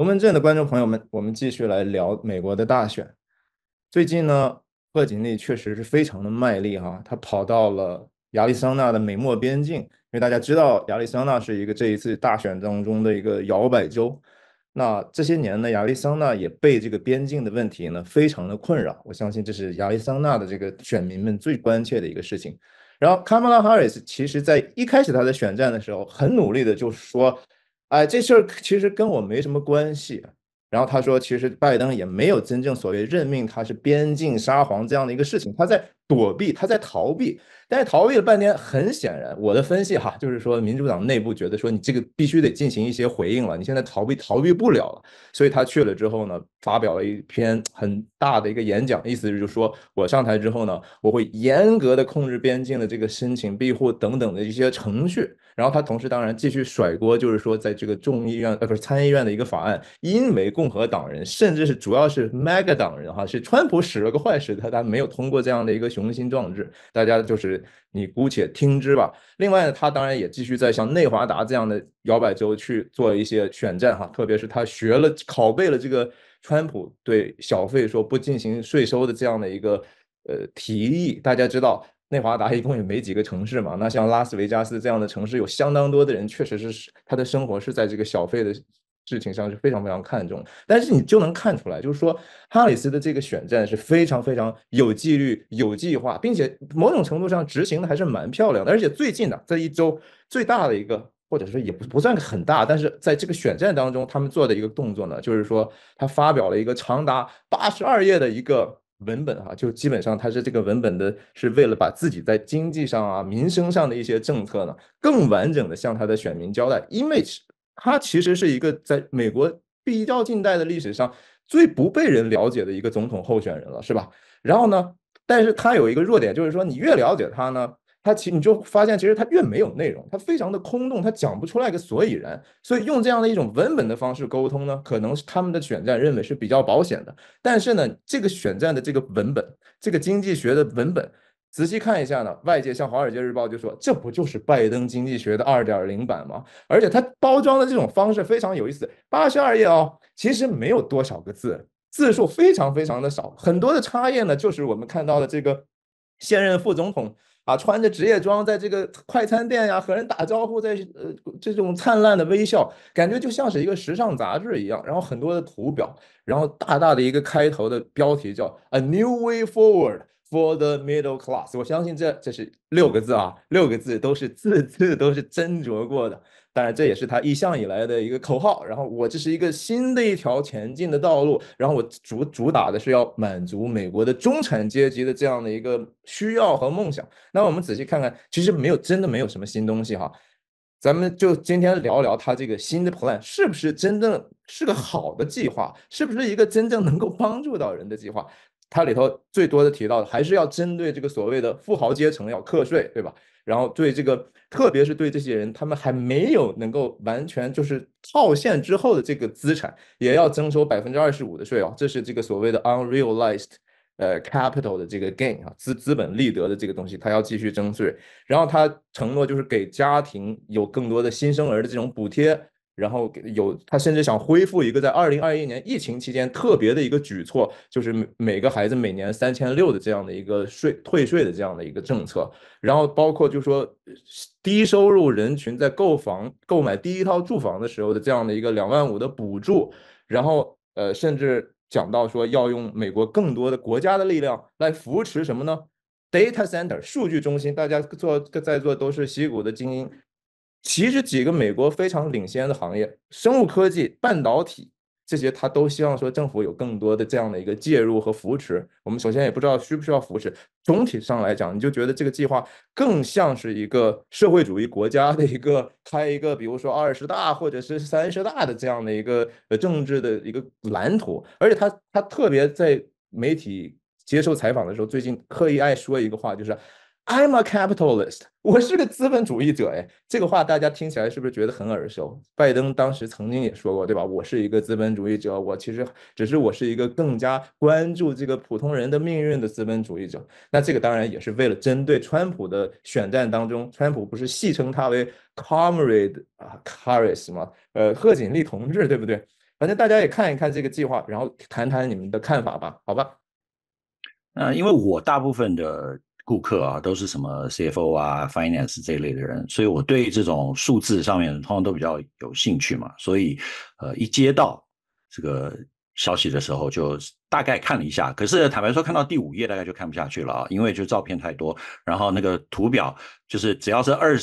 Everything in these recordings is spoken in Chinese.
龙门阵的观众朋友们，我们继续来聊美国的大选。最近呢，贺锦丽确实是非常的卖力哈，她跑到了亚利桑那的美墨边境，因为大家知道亚利桑那是一个这一次大选当中的一个摇摆州。那这些年呢，亚利桑那也被这个边境的问题呢非常的困扰。我相信这是亚利桑那的这个选民们最关切的一个事情。然后，卡马拉·哈里斯其实在一开始他在选战的时候，很努力的就是说。哎，这事儿其实跟我没什么关系。然后他说，其实拜登也没有真正所谓任命他是边境沙皇这样的一个事情，他在。躲避，他在逃避，但是逃避了半天，很显然，我的分析哈，就是说民主党内部觉得说你这个必须得进行一些回应了，你现在逃避逃避不了了，所以他去了之后呢，发表了一篇很大的一个演讲，意思就是说，我上台之后呢，我会严格的控制边境的这个申请庇护等等的一些程序，然后他同时当然继续甩锅，就是说在这个众议院呃不是参议院的一个法案，因为共和党人甚至是主要是 MAGA 党人哈，是川普使了个坏，使他他没有通过这样的一个。雄心壮志，大家就是你姑且听之吧。另外呢，他当然也继续在像内华达这样的摇摆州去做一些选战哈，特别是他学了、拷贝了这个川普对小费说不进行税收的这样的一个呃提议。大家知道内华达一共也没几个城市嘛，那像拉斯维加斯这样的城市有相当多的人，确实是他的生活是在这个小费的。事情上是非常非常看重，但是你就能看出来，就是说哈里斯的这个选战是非常非常有纪律、有计划，并且某种程度上执行的还是蛮漂亮。的。而且最近呢，这一周最大的一个，或者说也不不算很大，但是在这个选战当中，他们做的一个动作呢，就是说他发表了一个长达八十二页的一个文本，哈，就基本上他是这个文本的是为了把自己在经济上啊、民生上的一些政策呢，更完整的向他的选民交代。image 他其实是一个在美国比较近代的历史上最不被人了解的一个总统候选人了，是吧？然后呢，但是他有一个弱点，就是说你越了解他呢，他其你就发现其实他越没有内容，他非常的空洞，他讲不出来个所以然。所以用这样的一种文本的方式沟通呢，可能他们的选战认为是比较保险的。但是呢，这个选战的这个文本，这个经济学的文本。仔细看一下呢，外界像《华尔街日报》就说，这不就是拜登经济学的二点零版吗？而且它包装的这种方式非常有意思，八十二页哦，其实没有多少个字，字数非常非常的少，很多的插页呢，就是我们看到的这个现任副总统啊，穿着职业装，在这个快餐店呀和人打招呼，在呃这种灿烂的微笑，感觉就像是一个时尚杂志一样，然后很多的图表，然后大大的一个开头的标题叫 A New Way Forward。For the middle class，我相信这这是六个字啊，六个字都是字字都是斟酌过的。当然，这也是他一向以来的一个口号。然后，我这是一个新的一条前进的道路。然后，我主主打的是要满足美国的中产阶级的这样的一个需要和梦想。那我们仔细看看，其实没有真的没有什么新东西哈。咱们就今天聊聊他这个新的 plan 是不是真正是个好的计划，是不是一个真正能够帮助到人的计划。它里头最多的提到的还是要针对这个所谓的富豪阶层要课税，对吧？然后对这个，特别是对这些人，他们还没有能够完全就是套现之后的这个资产，也要征收百分之二十五的税哦。这是这个所谓的 unrealized 呃 capital 的这个 gain 啊资资本利得的这个东西，他要继续征税。然后他承诺就是给家庭有更多的新生儿的这种补贴。然后有他甚至想恢复一个在二零二一年疫情期间特别的一个举措，就是每每个孩子每年三千六的这样的一个税退税的这样的一个政策。然后包括就说低收入人群在购房购买第一套住房的时候的这样的一个两万五的补助。然后呃，甚至讲到说要用美国更多的国家的力量来扶持什么呢？data center 数据中心，大家做在座都是西谷的精英。其实几个美国非常领先的行业，生物科技、半导体这些，他都希望说政府有更多的这样的一个介入和扶持。我们首先也不知道需不需要扶持。总体上来讲，你就觉得这个计划更像是一个社会主义国家的一个开一个，比如说二十大或者是三十大的这样的一个呃政治的一个蓝图。而且他他特别在媒体接受采访的时候，最近刻意爱说一个话，就是。I'm a capitalist，我是个资本主义者哎，这个话大家听起来是不是觉得很耳熟？拜登当时曾经也说过，对吧？我是一个资本主义者，我其实只是我是一个更加关注这个普通人的命运的资本主义者。那这个当然也是为了针对川普的选战当中，川普不是戏称他为 Comrade 啊，Caris 吗？呃，贺锦丽同志，对不对？反正大家也看一看这个计划，然后谈谈你们的看法吧，好吧？嗯，因为我大部分的。顾客啊，都是什么 CFO 啊、Finance 这一类的人，所以我对这种数字上面通常都比较有兴趣嘛。所以，呃，一接到这个消息的时候，就大概看了一下。可是坦白说，看到第五页大概就看不下去了啊，因为就照片太多，然后那个图表就是只要是二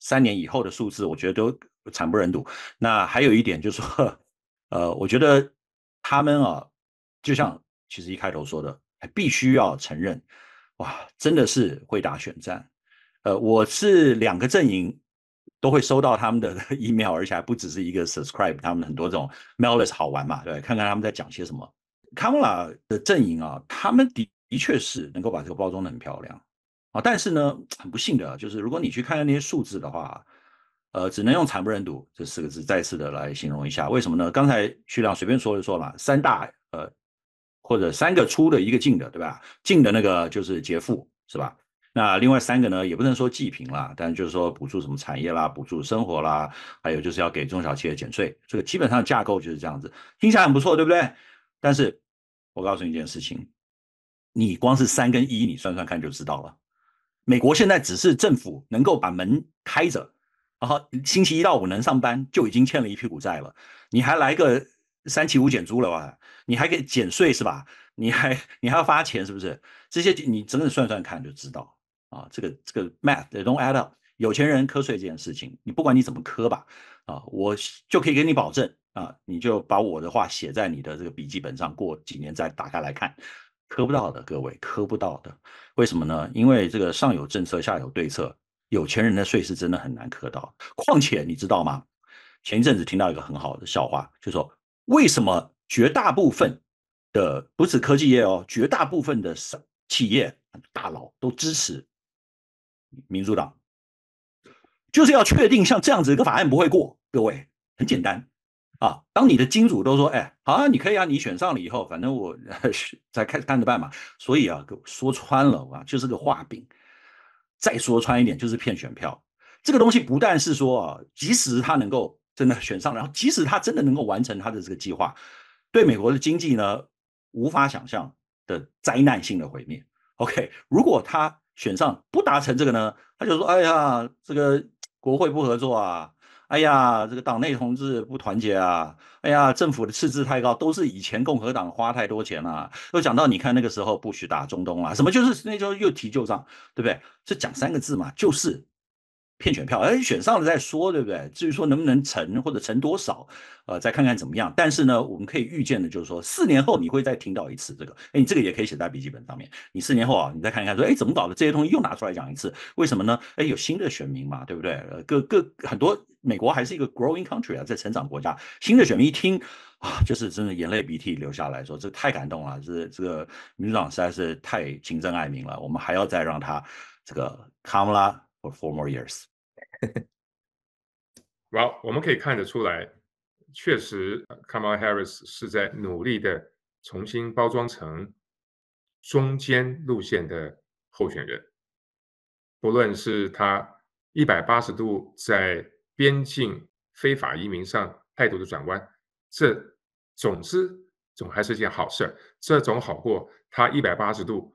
三年以后的数字，我觉得都惨不忍睹。那还有一点就是说，呃，我觉得他们啊，就像其实一开头说的，必须要承认。哇，真的是会打选战，呃，我是两个阵营都会收到他们的 email，而且还不只是一个 subscribe，他们很多这种 mailers 好玩嘛，对，看看他们在讲些什么。Kamala 的阵营啊，他们的确的确是能够把这个包装的很漂亮啊，但是呢，很不幸的就是，如果你去看看那些数字的话，呃，只能用惨不忍睹这四个字再次的来形容一下。为什么呢？刚才徐亮随便说一说了，三大呃。或者三个出的一个进的，对吧？进的那个就是劫富，是吧？那另外三个呢，也不能说济贫啦，但就是说补助什么产业啦，补助生活啦，还有就是要给中小企业减税。这个基本上架构就是这样子，听起来很不错，对不对？但是我告诉你一件事情，你光是三跟一，你算算看就知道了。美国现在只是政府能够把门开着，然后星期一到五能上班，就已经欠了一屁股债了，你还来个？三七五减租了吧？你还给减税是吧？你还你还要发钱是不是？这些你真的算算看就知道啊！这个这个 math don't add up。有钱人磕税这件事情，你不管你怎么磕吧，啊，我就可以给你保证啊！你就把我的话写在你的这个笔记本上，过几年再打开来看，磕不到的各位，磕不到的。为什么呢？因为这个上有政策，下有对策。有钱人的税是真的很难磕到。况且你知道吗？前一阵子听到一个很好的笑话，就说。为什么绝大部分的不止科技业哦，绝大部分的企业大佬都支持民主党，就是要确定像这样子一个法案不会过。各位很简单啊，当你的金主都说：“哎，啊，你可以啊，你选上了以后，反正我再 看看着办嘛。”所以啊，说穿了啊，就是个画饼。再说穿一点，就是骗选票。这个东西不但是说啊，即使他能够。真的选上，然后即使他真的能够完成他的这个计划，对美国的经济呢，无法想象的灾难性的毁灭。OK，如果他选上不达成这个呢，他就说：“哎呀，这个国会不合作啊，哎呀，这个党内同志不团结啊，哎呀，政府的赤字太高，都是以前共和党花太多钱了。”又讲到你看那个时候不许打中东啊，什么就是那时候又提旧账，对不对？就讲三个字嘛，就是。骗选票，哎，选上了再说，对不对？至于说能不能成或者成多少，呃，再看看怎么样。但是呢，我们可以预见的，就是说四年后你会再听到一次这个，哎，你这个也可以写在笔记本上面。你四年后啊，你再看一看，说，哎，怎么搞的？这些东西又拿出来讲一次，为什么呢？哎，有新的选民嘛，对不对？呃，各各很多美国还是一个 growing country 啊，在成长国家，新的选民一听啊，就是真的眼泪鼻涕流下来，说这太感动了，这这个民主党实在是太勤政爱民了，我们还要再让他这个 come l a c k for more years。Well，我们可以看得出来，确实 c a m a l n Harris 是在努力的重新包装成中间路线的候选人。不论是他一百八十度在边境非法移民上态度的转弯，这总之总还是件好事儿。这总好过他一百八十度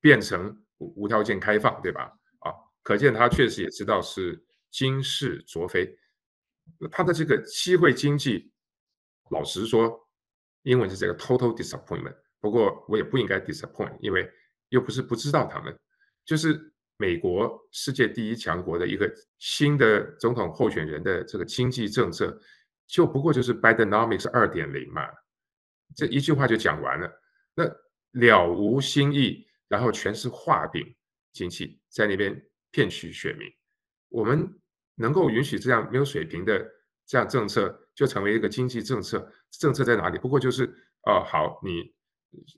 变成无条件开放，对吧？啊，可见他确实也知道是。今世卓飞，他的这个机会经济，老实说，英文是这个 total disappointment。不过我也不应该 disappoint，因为又不是不知道他们，就是美国世界第一强国的一个新的总统候选人的这个经济政策，就不过就是 by the n o m i c s 二点零嘛，这一句话就讲完了，那了无新意，然后全是画饼经济在那边骗取选民。我们能够允许这样没有水平的这样政策，就成为一个经济政策？政策在哪里？不过就是哦，好，你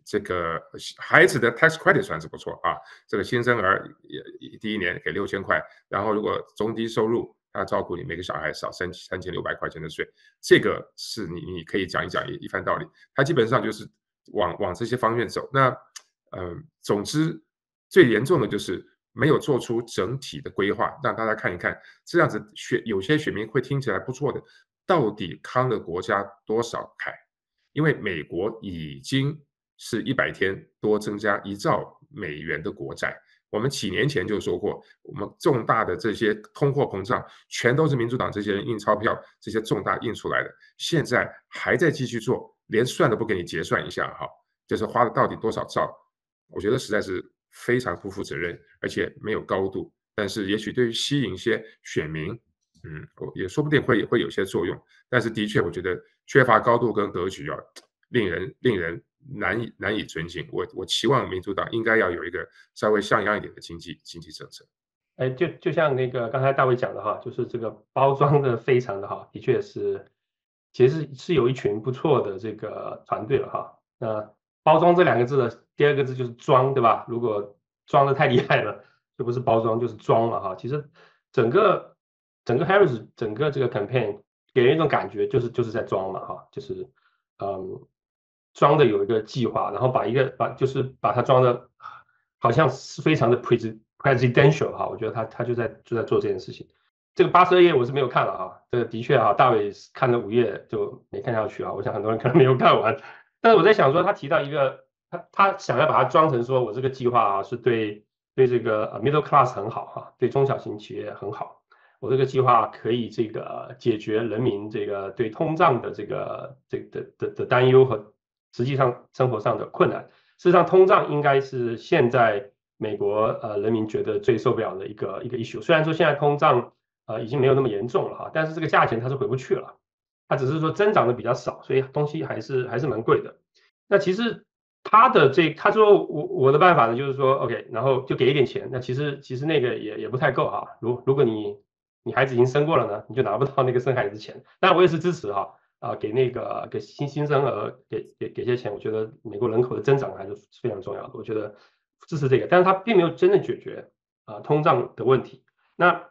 这个孩子的 tax credit 算是不错啊。这个新生儿也第一年给六千块，然后如果中低收入，他照顾你每个小孩少三三千六百块钱的税，这个是你你可以讲一讲一一番道理。他基本上就是往往这些方面走。那嗯，总之最严重的就是。没有做出整体的规划，让大家看一看，这样子选有些选民会听起来不错的，到底康的国家多少债？因为美国已经是一百天多增加一兆美元的国债，我们几年前就说过，我们重大的这些通货膨胀全都是民主党这些人印钞票，这些重大印出来的，现在还在继续做，连算都不给你结算一下哈，就是花了到底多少兆？我觉得实在是。非常不负责任，而且没有高度。但是，也许对于吸引一些选民，嗯，我也说不定会会有些作用。但是，的确，我觉得缺乏高度跟格局啊，令人令人难以难以尊敬。我我期望民主党应该要有一个稍微像样一点的经济经济政策。哎，就就像那个刚才大卫讲的哈，就是这个包装的非常的哈，的确是其实是有一群不错的这个团队了哈。那。包装这两个字的第二个字就是装，对吧？如果装的太厉害了，就不是包装就是装了哈。其实整个整个 Harris 整个这个 campaign 给人一种感觉就是就是在装嘛哈，就是嗯装的有一个计划，然后把一个把就是把它装的好像是非常的 pres presidential 哈。我觉得他他就在就在做这件事情。这个八十二页我是没有看了哈，这个的确哈，大伟看了五页就没看下去啊。我想很多人可能没有看完。但是我在想说，他提到一个，他他想要把它装成说，我这个计划啊是对对这个 middle class 很好哈，对中小型企业很好。我这个计划可以这个解决人民这个对通胀的这个这的的的担忧和实际上生活上的困难。事实上，通胀应该是现在美国呃人民觉得最受不了的一个一个 issue。虽然说现在通胀呃已经没有那么严重了哈，但是这个价钱它是回不去了。他只是说增长的比较少，所以东西还是还是蛮贵的。那其实他的这他说我我的办法呢，就是说 OK，然后就给一点钱。那其实其实那个也也不太够啊。如如果你你孩子已经生过了呢，你就拿不到那个生孩子钱。那我也是支持啊啊，给那个给新新生儿给给给些钱。我觉得美国人口的增长还是非常重要的。我觉得支持这个，但是他并没有真的解决啊通胀的问题。那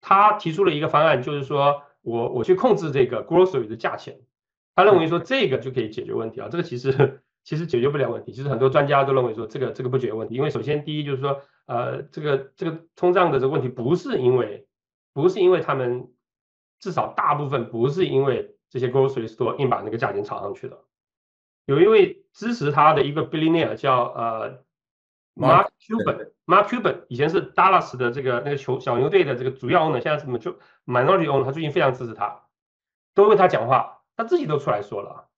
他提出了一个方案，就是说。我我去控制这个 grocery 的价钱，他认为说这个就可以解决问题啊，这个其实其实解决不了问题，其实很多专家都认为说这个这个不解决问题，因为首先第一就是说，呃，这个这个通胀的这个问题不是因为不是因为他们，至少大部分不是因为这些 grocery store 硬把那个价钱炒上去的，有一位支持他的一个 billionaire 叫呃 Mark Cuban。Mark Cuban 以前是 Dallas 的这个那个球小牛队的这个主要 owner，现在是么就 minority owner，他最近非常支持他，都为他讲话，他自己都出来说了，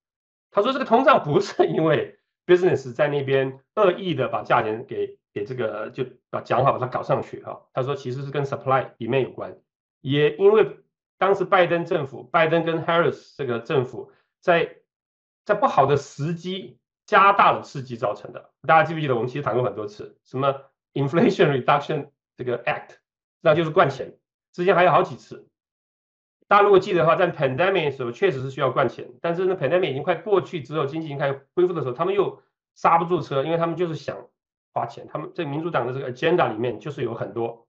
他说这个通胀不是因为 business 在那边恶意的把价钱给给这个就把讲好把它搞上去哈，他说其实是跟 supply 里面有关，也因为当时拜登政府，拜登跟 Harris 这个政府在在不好的时机加大了刺激造成的，大家记不记得我们其实谈过很多次什么？Inflation Reduction 这个 Act，那就是灌钱。之前还有好几次，大家如果记得的话，在 Pandemic 的时候确实是需要灌钱，但是呢 Pandemic 已经快过去，只有经济开始恢复的时候，他们又刹不住车，因为他们就是想花钱。他们在民主党的这个 Agenda 里面就是有很多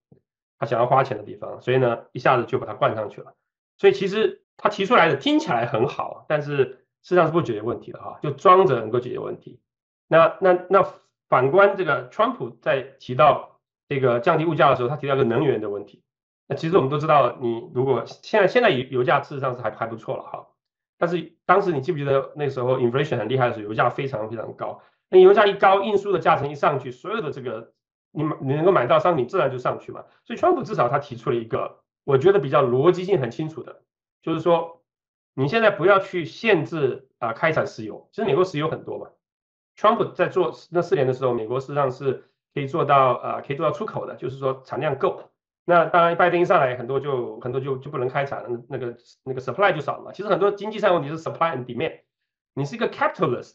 他想要花钱的地方，所以呢，一下子就把它灌上去了。所以其实他提出来的听起来很好，但是事实上是不解决问题的哈，就装着能够解决问题。那那那。反观这个，川普在提到这个降低物价的时候，他提到一个能源的问题。那其实我们都知道，你如果现在现在油油价事实上是还还不错了哈。但是当时你记不记得那时候 inflation 很厉害的时候，油价非常非常高。那油价一高，运输的价钱一上去，所有的这个你买你能够买到商品自然就上去嘛。所以川普至少他提出了一个我觉得比较逻辑性很清楚的，就是说你现在不要去限制啊开采石油，其实美国石油很多嘛。Trump 在做那四年的时候，美国实际上是可以做到，呃，可以做到出口的，就是说产量够。那当然，拜登一上来，很多就很多就就不能开采，了，那个那个 supply 就少了。其实很多经济上问题是 supply and demand。你是一个 capitalist，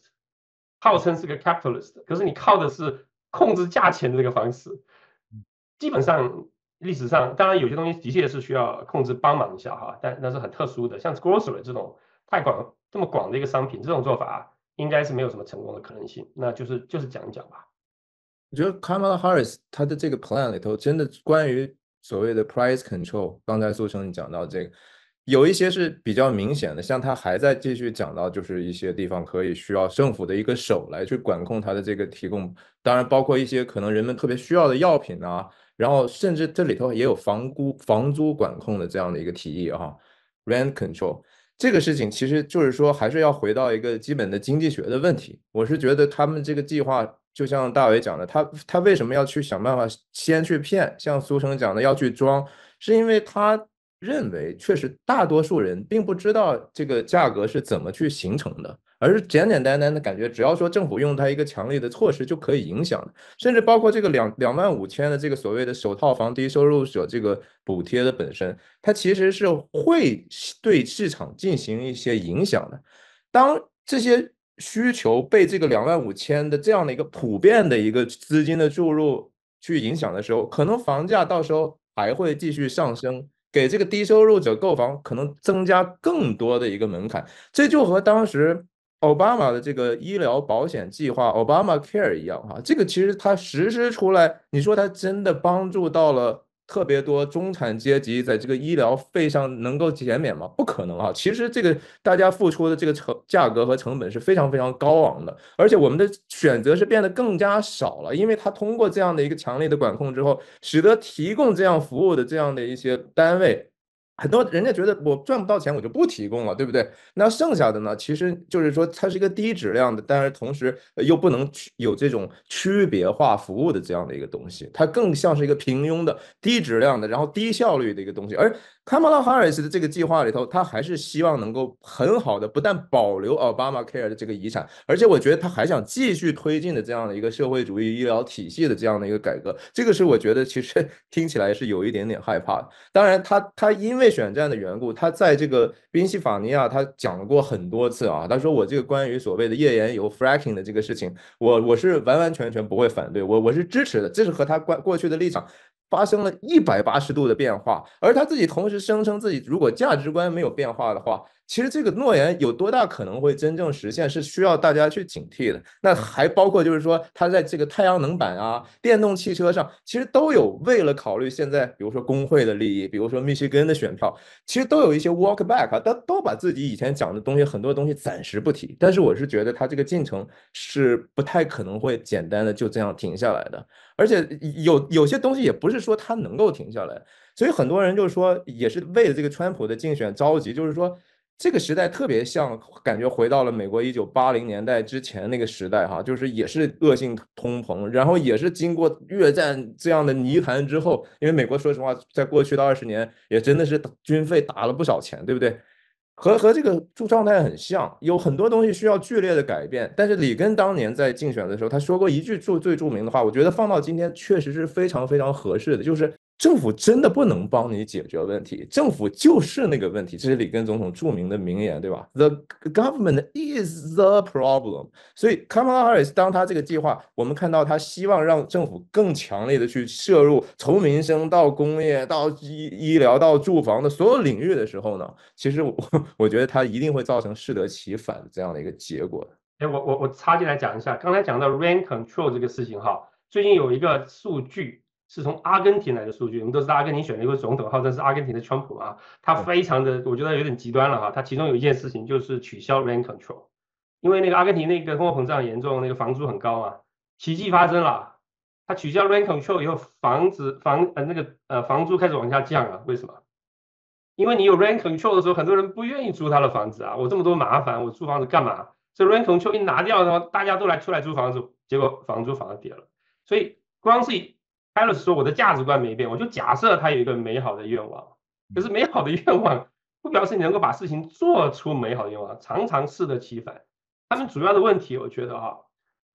号称是个 capitalist，可是你靠的是控制价钱的这个方式。基本上历史上，当然有些东西的确是需要控制帮忙一下哈，但那是很特殊的，像 grocery 这种太广这么广的一个商品，这种做法。应该是没有什么成功的可能性，那就是就是讲一讲吧。我觉得 Kamala Harris 他的这个 plan 里头，真的关于所谓的 price control，刚才苏成你讲到这个，有一些是比较明显的，像他还在继续讲到，就是一些地方可以需要政府的一个手来去管控他的这个提供，当然包括一些可能人们特别需要的药品啊，然后甚至这里头也有房屋房租管控的这样的一个提议啊，rent control。这个事情其实就是说，还是要回到一个基本的经济学的问题。我是觉得他们这个计划，就像大伟讲的，他他为什么要去想办法先去骗，像苏成讲的要去装，是因为他。认为，确实，大多数人并不知道这个价格是怎么去形成的，而是简简单单的感觉，只要说政府用它一个强力的措施就可以影响，甚至包括这个两两万五千的这个所谓的首套房低收入者这个补贴的本身，它其实是会对市场进行一些影响的。当这些需求被这个两万五千的这样的一个普遍的一个资金的注入去影响的时候，可能房价到时候还会继续上升。给这个低收入者购房，可能增加更多的一个门槛，这就和当时奥巴马的这个医疗保险计划 o b a m a Care 一样哈。这个其实它实施出来，你说它真的帮助到了？特别多中产阶级在这个医疗费上能够减免吗？不可能啊！其实这个大家付出的这个成价格和成本是非常非常高昂的，而且我们的选择是变得更加少了，因为它通过这样的一个强烈的管控之后，使得提供这样服务的这样的一些单位。很多人家觉得我赚不到钱，我就不提供了，对不对？那剩下的呢？其实就是说，它是一个低质量的，但是同时又不能有这种区别化服务的这样的一个东西，它更像是一个平庸的、低质量的，然后低效率的一个东西，而。卡马拉哈里斯的这个计划里头，他还是希望能够很好的，不但保留奥巴马 Care 的这个遗产，而且我觉得他还想继续推进的这样的一个社会主义医疗体系的这样的一个改革。这个是我觉得其实听起来是有一点点害怕的。当然，他他因为选战的缘故，他在这个宾夕法尼亚，他讲过很多次啊。他说我这个关于所谓的页岩油 Fracking 的这个事情，我我是完完全全不会反对我，我是支持的，这是和他关过去的立场。发生了一百八十度的变化，而他自己同时声称自己，如果价值观没有变化的话。其实这个诺言有多大可能会真正实现，是需要大家去警惕的。那还包括就是说，他在这个太阳能板啊、电动汽车上，其实都有为了考虑现在，比如说工会的利益，比如说密歇根的选票，其实都有一些 walk back，都都把自己以前讲的东西，很多东西暂时不提。但是我是觉得他这个进程是不太可能会简单的就这样停下来的。而且有有些东西也不是说他能够停下来，所以很多人就是说，也是为了这个川普的竞选着急，就是说。这个时代特别像，感觉回到了美国一九八零年代之前那个时代，哈，就是也是恶性通膨，然后也是经过越战这样的泥潭之后，因为美国说实话，在过去的二十年也真的是军费打了不少钱，对不对？和和这个状态很像，有很多东西需要剧烈的改变。但是里根当年在竞选的时候，他说过一句最最著名的话，我觉得放到今天确实是非常非常合适的，就是。政府真的不能帮你解决问题，政府就是那个问题，这是里根总统著名的名言，对吧？The government is the problem。所以卡马拉尔，l 当他这个计划，我们看到他希望让政府更强烈的去摄入，从民生到工业到医医疗到住房的所有领域的时候呢，其实我 我觉得他一定会造成适得其反这样的一个结果。哎，我我我插进来讲一下，刚才讲到 rent control 这个事情哈，最近有一个数据。是从阿根廷来的数据，我们都知道阿根廷选了一个总统，号称是阿根廷的川普啊，他非常的，我觉得有点极端了哈。他其中有一件事情就是取消 rent control，因为那个阿根廷那个通货膨胀严重，那个房租很高嘛。奇迹发生了，他取消 rent control 以后，房子房呃那个呃房租开始往下降啊。为什么？因为你有 rent control 的时候，很多人不愿意租他的房子啊，我这么多麻烦，我租房子干嘛？这 rent control 一拿掉的话，大家都来出来租房子，结果房租反而跌了。所以光是。开了说：“我的价值观没变。”我就假设他有一个美好的愿望，可是美好的愿望不表示你能够把事情做出美好的愿望，常常适得其反。他们主要的问题，我觉得啊，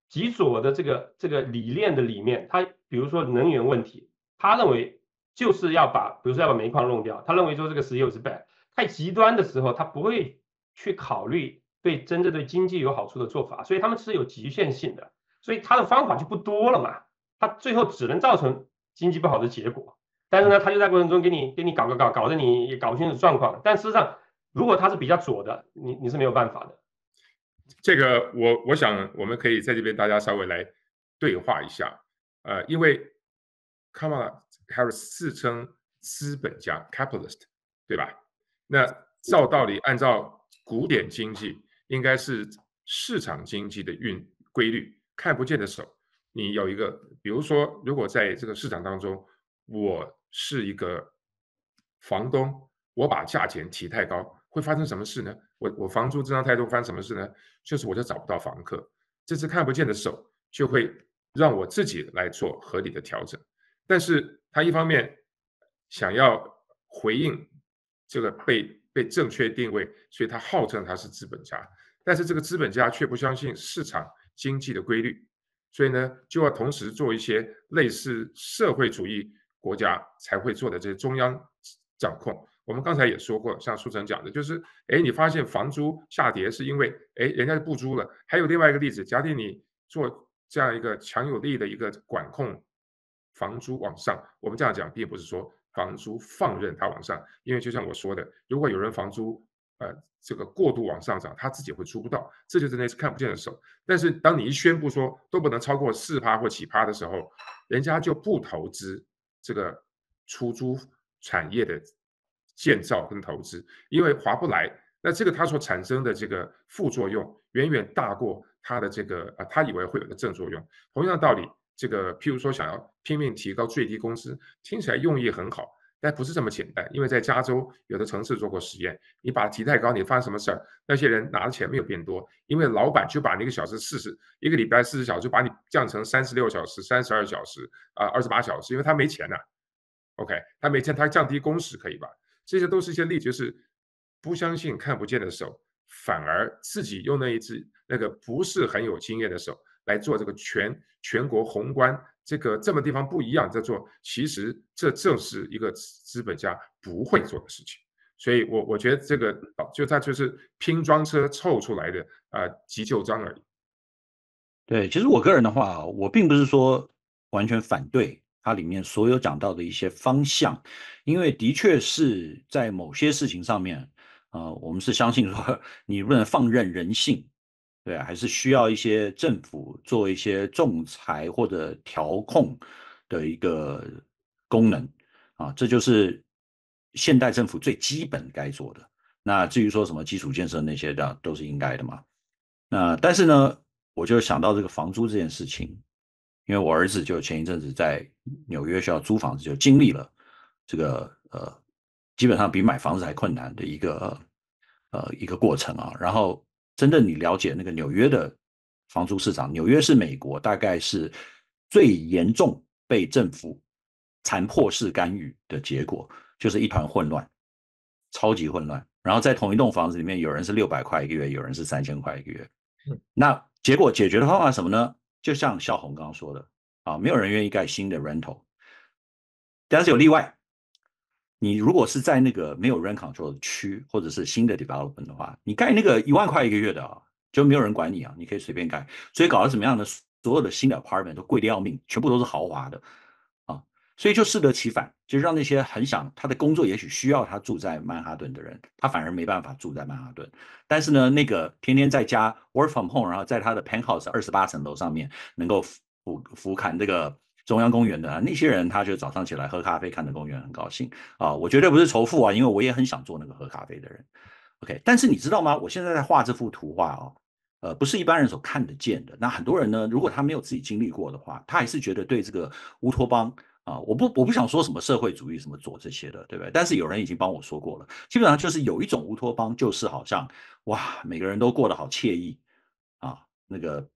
极左的这个这个理念的里面，他比如说能源问题，他认为就是要把，比如说要把煤矿弄掉，他认为说这个石油是 bad，太极端的时候，他不会去考虑对真正对经济有好处的做法，所以他们是有局限性的，所以他的方法就不多了嘛。他最后只能造成经济不好的结果，但是呢，他就在过程中给你给你搞个搞，搞得你搞不清楚状况。但事实上，如果他是比较左的，你你是没有办法的。这个我我想我们可以在这边大家稍微来对话一下，呃，因为 k a 哈 l Harris 自称资本家 （capitalist） 对吧？那照道理，按照古典经济，应该是市场经济的运规律，看不见的手。你有一个，比如说，如果在这个市场当中，我是一个房东，我把价钱提太高，会发生什么事呢？我我房租增长太多，发生什么事呢？就是我就找不到房客，这只看不见的手就会让我自己来做合理的调整。但是他一方面想要回应这个被被正确定位，所以他号称他是资本家，但是这个资本家却不相信市场经济的规律。所以呢，就要同时做一些类似社会主义国家才会做的这些中央掌控。我们刚才也说过，像苏成讲的，就是，哎，你发现房租下跌是因为，哎，人家不租了。还有另外一个例子，假定你做这样一个强有力的、一个管控房租往上。我们这样讲，并不是说房租放任它往上，因为就像我说的，如果有人房租。呃，这个过度往上涨，他自己会出不到，这就是那只看不见的手。但是当你一宣布说都不能超过四趴或几趴的时候，人家就不投资这个出租产业的建造跟投资，因为划不来。那这个它所产生的这个副作用，远远大过它的这个啊，他以为会有的正作用。同样的道理，这个譬如说想要拼命提高最低工资，听起来用意很好。但不是这么简单，因为在加州有的城市做过实验，你把提太高，你发生什么事儿？那些人拿的钱没有变多，因为老板就把那个小时四十，一个礼拜四十小时就把你降成三十六小时、三十二小时啊、二十八小时，因为他没钱呐。OK，他没钱，他降低工时可以吧？这些都是一些例，就是不相信看不见的手，反而自己用那一只那个不是很有经验的手来做这个全全国宏观。这个这么地方不一样在做，其实这正是一个资本家不会做的事情，所以我我觉得这个就它就是拼装车凑出来的啊急救章而已。对，其实我个人的话，我并不是说完全反对它里面所有讲到的一些方向，因为的确是在某些事情上面啊，我们是相信说 你不能放任人性。对，啊，还是需要一些政府做一些仲裁或者调控的一个功能啊，这就是现代政府最基本该做的。那至于说什么基础建设那些的，都是应该的嘛。那但是呢，我就想到这个房租这件事情，因为我儿子就前一阵子在纽约需要租房子，就经历了这个呃，基本上比买房子还困难的一个呃一个过程啊，然后。真正你了解那个纽约的房租市场，纽约是美国，大概是最严重被政府残破式干预的结果，就是一团混乱，超级混乱。然后在同一栋房子里面，有人是六百块一个月，有人是三千块一个月。那结果解决的方法什么呢？就像小红刚刚说的啊，没有人愿意盖新的 rental，但是有例外。你如果是在那个没有 rent control 区，或者是新的 development 的话，你盖那个一万块一个月的啊，就没有人管你啊，你可以随便盖。所以搞得怎么样呢？所有的新的 apartment 都贵的要命，全部都是豪华的啊，所以就适得其反，就让那些很想他的工作也许需要他住在曼哈顿的人，他反而没办法住在曼哈顿。但是呢，那个天天在家 work from home，然后在他的 penthouse 二十八层楼上面能够俯俯瞰这个。中央公园的那些人，他就早上起来喝咖啡，看着公园很高兴啊。我绝对不是仇富啊，因为我也很想做那个喝咖啡的人。OK，但是你知道吗？我现在在画这幅图画啊，呃，不是一般人所看得见的。那很多人呢，如果他没有自己经历过的话，他还是觉得对这个乌托邦啊，我不我不想说什么社会主义什么左这些的，对不对？但是有人已经帮我说过了，基本上就是有一种乌托邦，就是好像哇，每个人都过得好惬意啊，那个。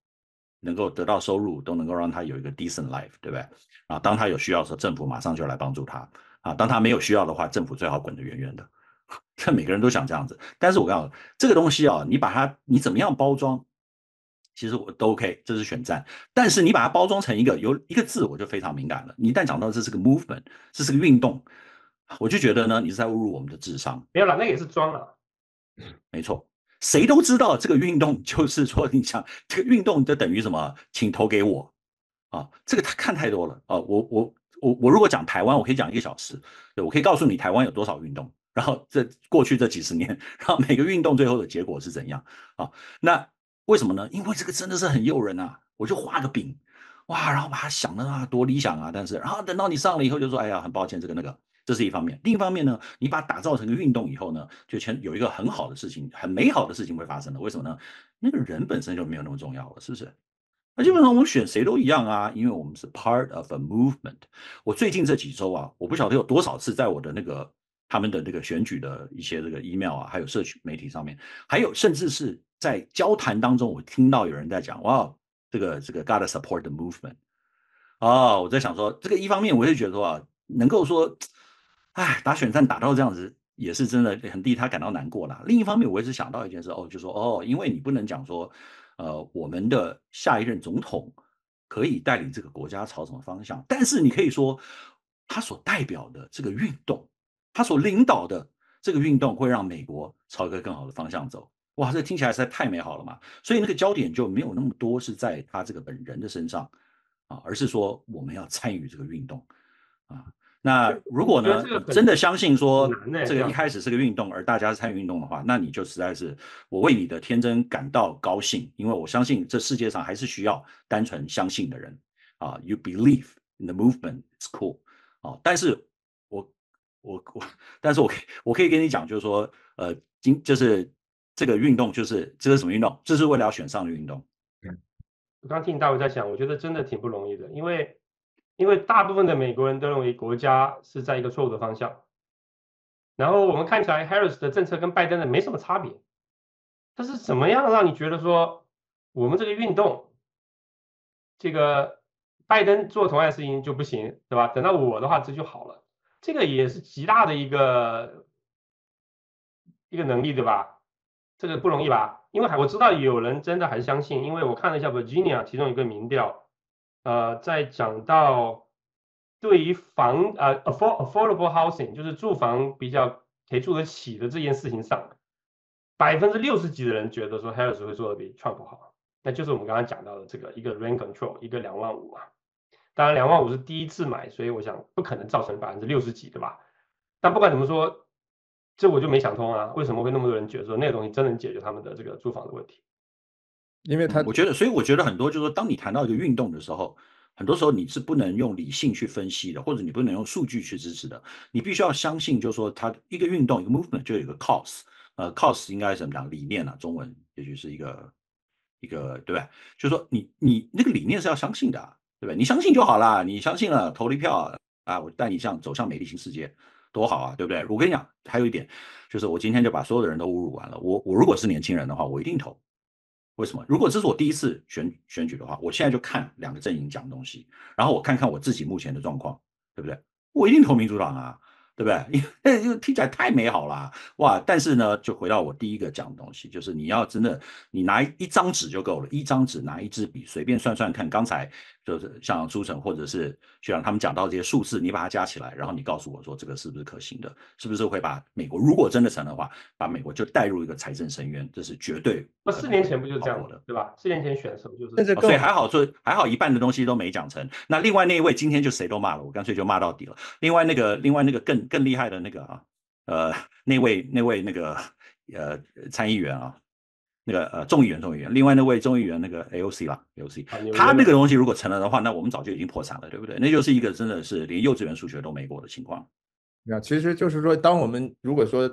能够得到收入，都能够让他有一个 decent life，对不对？啊，当他有需要的时候，政府马上就来帮助他；啊，当他没有需要的话，政府最好滚得远远的。这每个人都想这样子，但是我告诉你，这个东西啊，你把它你怎么样包装，其实我都 OK，这是选战。但是你把它包装成一个有一个字，我就非常敏感了。你一旦讲到这是个 movement，这是个运动，我就觉得呢，你是在侮辱我们的智商。没有啦，那也是装了。没错。谁都知道这个运动 就是说，你想这个运动就等于什么？请投给我啊！这个他看太多了啊！我我我我如果讲台湾，我可以讲一个小时，对我可以告诉你台湾有多少运动，然后这过去这几十年，然后每个运动最后的结果是怎样啊？那为什么呢？因为这个真的是很诱人啊！我就画个饼哇，然后把它想的啊多理想啊，但是然后等到你上了以后就说，哎呀，很抱歉这个那个。这是一方面，另一方面呢，你把它打造成个运动以后呢，就全有一个很好的事情、很美好的事情会发生了。为什么呢？那个人本身就没有那么重要了，是不是？那基本上我们选谁都一样啊，因为我们是 part of a movement。我最近这几周啊，我不晓得有多少次，在我的那个他们的那个选举的一些这个 email 啊，还有社群媒体上面，还有甚至是在交谈当中，我听到有人在讲：“哇，这个这个 gotta support the movement。”哦，我在想说，这个一方面，我也觉得说，能够说。哎，打选战打到这样子，也是真的很令他感到难过啦。另一方面，我也是想到一件事哦，就说哦，因为你不能讲说，呃，我们的下一任总统可以带领这个国家朝什么方向，但是你可以说他所代表的这个运动，他所领导的这个运动会让美国朝一个更好的方向走。哇，这听起来实在太美好了嘛！所以那个焦点就没有那么多是在他这个本人的身上啊，而是说我们要参与这个运动啊。那如果呢，真的相信说这个一开始是个运动，而大家参与运动的话，那你就实在是我为你的天真感到高兴，因为我相信这世界上还是需要单纯相信的人啊。You believe in the movement is cool 啊，但是我我我，但是我我可以跟你讲，就是说呃，今就是这个运动，就是这是什么运动？这是为了要选上的运动。嗯，我刚听你大卫在讲，我觉得真的挺不容易的，因为。因为大部分的美国人都认为国家是在一个错误的方向，然后我们看起来 Harris 的政策跟拜登的没什么差别，但是怎么样让你觉得说我们这个运动，这个拜登做同样的事情就不行，对吧？等到我的话，这就好了，这个也是极大的一个一个能力，对吧？这个不容易吧？因为我知道有人真的还相信，因为我看了一下 Virginia 其中一个民调。呃，在讲到对于房呃 affordable housing，就是住房比较可以住得起的这件事情上，百分之六十几的人觉得说 Harris 会做的比 Trump 好，那就是我们刚刚讲到的这个一个 rent control，一个两万五啊。当然两万五是第一次买，所以我想不可能造成百分之六十几对吧？但不管怎么说，这我就没想通啊，为什么会那么多人觉得说那个东西真能解决他们的这个住房的问题？因为他，我觉得，所以我觉得很多，就是说，当你谈到一个运动的时候，很多时候你是不能用理性去分析的，或者你不能用数据去支持的，你必须要相信，就是说，它一个运动，一个 movement，就有一个 cause，呃，cause 应该怎么讲？理念呢？中文也许是一个一个，对吧？就是说，你你那个理念是要相信的，对吧？你相信就好啦，你相信了投了一票，啊，我带你向走向美丽新世界，多好啊，对不对？我跟你讲，还有一点，就是我今天就把所有的人都侮辱完了。我我如果是年轻人的话，我一定投。为什么？如果这是我第一次选选举的话，我现在就看两个阵营讲东西，然后我看看我自己目前的状况，对不对？我一定投民主党啊。对不对？因为 因为听起来太美好了，哇！但是呢，就回到我第一个讲的东西，就是你要真的，你拿一张纸就够了，一张纸拿一支笔，随便算算看。刚才就是像朱晨或者是徐长他们讲到这些数字，你把它加起来，然后你告诉我说这个是不是可行的？是不是会把美国如果真的成的话，把美国就带入一个财政深渊？这是绝对。那四年前不就是这样的，对吧？四年前选的时候就是，所以还好，说，还好一半的东西都没讲成。那另外那一位今天就谁都骂了，我干脆就骂到底了。另外那个，另外那个更。更厉害的那个啊，呃，那位那位那个呃参议员啊，那个呃众议员众议员，另外那位众议员那个 AOC 啦 AOC，他那个东西如果成了的话，那我们早就已经破产了，对不对？那就是一个真的是连幼稚园数学都没过的情况。那其实就是说，当我们如果说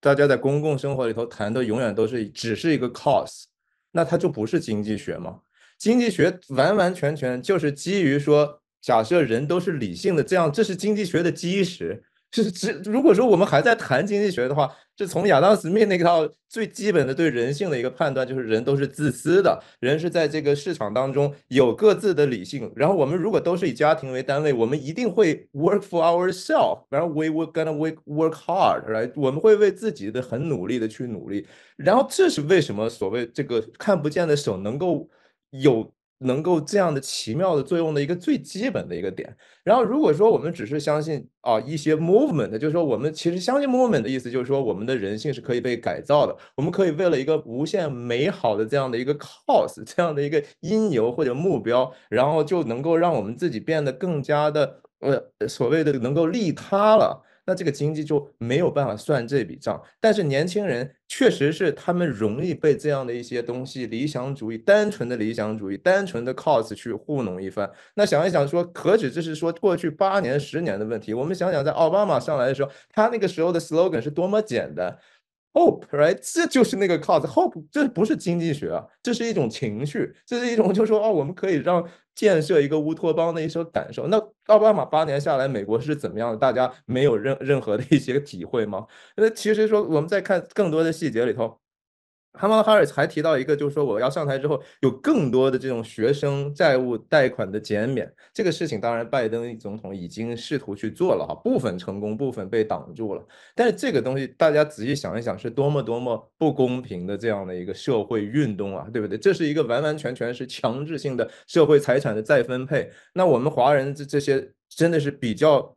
大家在公共生活里头谈的永远都是只是一个 cost，那它就不是经济学嘛？经济学完完全全就是基于说，假设人都是理性的，这样这是经济学的基石。就是，如果说我们还在谈经济学的话，就从亚当斯密那套最基本的对人性的一个判断，就是人都是自私的，人是在这个市场当中有各自的理性。然后我们如果都是以家庭为单位，我们一定会 work for ourselves，然后 we were gonna w k work hard，来，我们会为自己的很努力的去努力。然后这是为什么所谓这个看不见的手能够有。能够这样的奇妙的作用的一个最基本的一个点。然后，如果说我们只是相信啊一些 movement，就是说我们其实相信 movement 的意思，就是说我们的人性是可以被改造的，我们可以为了一个无限美好的这样的一个 cause 这样的一个因由或者目标，然后就能够让我们自己变得更加的呃所谓的能够利他了。那这个经济就没有办法算这笔账，但是年轻人确实是他们容易被这样的一些东西，理想主义、单纯的理想主义、单纯的 c o s 去糊弄一番。那想一想，说何止这是说过去八年、十年的问题？我们想想，在奥巴马上来的时候，他那个时候的 slogan 是多么简单。Hope，right？这就是那个 cause。Hope，这不是经济学，啊，这是一种情绪，这是一种，就是说，哦，我们可以让建设一个乌托邦的一些感受。那奥巴马八年下来，美国是怎么样的？大家没有任任何的一些体会吗？那其实说，我们再看更多的细节里头。哈马哈尔还提到一个，就是说我要上台之后，有更多的这种学生债务贷款的减免这个事情。当然，拜登总统已经试图去做了，哈，部分成功，部分被挡住了。但是这个东西，大家仔细想一想，是多么多么不公平的这样的一个社会运动啊，对不对？这是一个完完全全是强制性的社会财产的再分配。那我们华人这这些真的是比较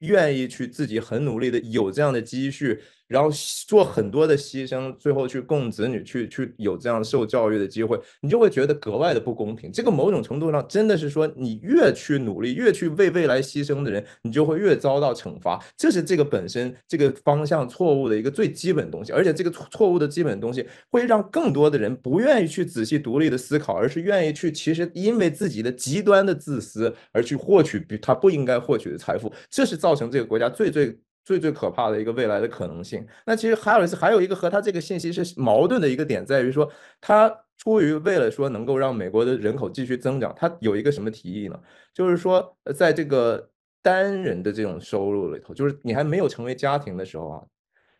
愿意去自己很努力的有这样的积蓄。然后做很多的牺牲，最后去供子女去去有这样受教育的机会，你就会觉得格外的不公平。这个某种程度上真的是说，你越去努力，越去为未来牺牲的人，你就会越遭到惩罚。这是这个本身这个方向错误的一个最基本东西，而且这个错误的基本东西会让更多的人不愿意去仔细独立的思考，而是愿意去其实因为自己的极端的自私而去获取比他不应该获取的财富。这是造成这个国家最最。最最可怕的一个未来的可能性。那其实海尔斯还有一个和他这个信息是矛盾的一个点，在于说他出于为了说能够让美国的人口继续增长，他有一个什么提议呢？就是说，在这个单人的这种收入里头，就是你还没有成为家庭的时候，啊，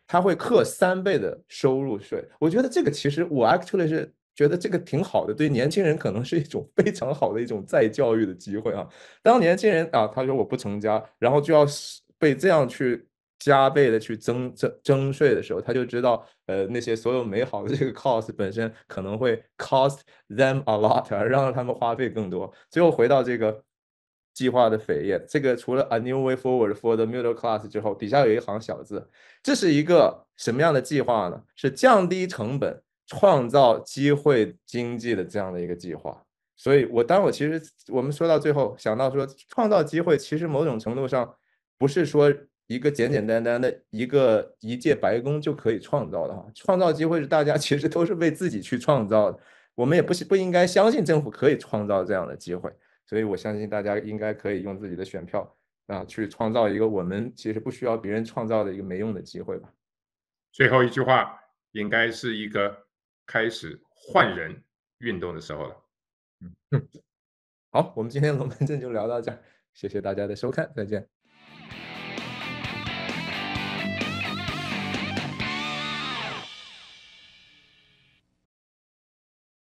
他会克三倍的收入税。我觉得这个其实我 actually 是觉得这个挺好的，对年轻人可能是一种非常好的一种再教育的机会啊。当年轻人啊，他说我不成家，然后就要被这样去。加倍的去增增增税的时候，他就知道，呃，那些所有美好的这个 cost 本身可能会 cost them a lot，而让他们花费更多。最后回到这个计划的扉页，这个除了 a new way forward for the middle class 之后，底下有一行小字，这是一个什么样的计划呢？是降低成本、创造机会经济的这样的一个计划。所以，我当我其实我们说到最后，想到说创造机会，其实某种程度上不是说。一个简简单单的一个一届白宫就可以创造的哈，创造机会是大家其实都是为自己去创造的，我们也不不应该相信政府可以创造这样的机会，所以我相信大家应该可以用自己的选票啊去创造一个我们其实不需要别人创造的一个没用的机会吧。最后一句话应该是一个开始换人运动的时候了。嗯，好，我们今天龙门阵就聊到这，谢谢大家的收看，再见。